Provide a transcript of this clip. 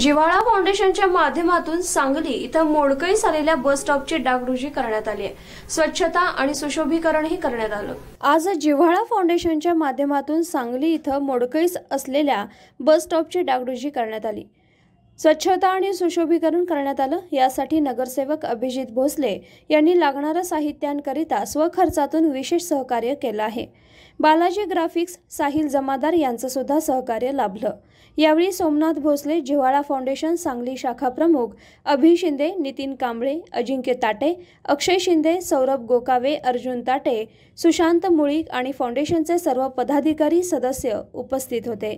जिवाळा फाउंडेशनच्या माध्यमातून सांगली इथं मोडकळीस आलेल्या बस स्टॉपची डागडुजी करण्यात आली आहे स्वच्छता आणि सुशोभीकरणही करण्यात आलं आज जिव्हाळा फाउंडेशनच्या माध्यमातून सांगली इथं मोडकळीस असलेल्या बस स्टॉपची डागडुजी करण्यात आली स्वच्छता आणि सुशोभीकरण करण्यात आलं यासाठी नगरसेवक अभिजित भोसले यांनी लागणाऱ्या साहित्यांकरिता स्वखर्चातून विशेष सहकार्य केलं आहे बालाजी ग्राफिक्स साहिल जमादार यांचं सुद्धा सहकार्य लाभलं यावेळी सोमनाथ भोसले जिव्हाळा फाउंडेशन सांगली शाखा प्रमुख अभि शिंदे नितीन कांबळे अजिंक्य ताटे अक्षय शिंदे सौरभ गोकावे अर्जुन ताटे सुशांत मुळीक आणि फाउंडेशनचे सर्व पदाधिकारी सदस्य उपस्थित होते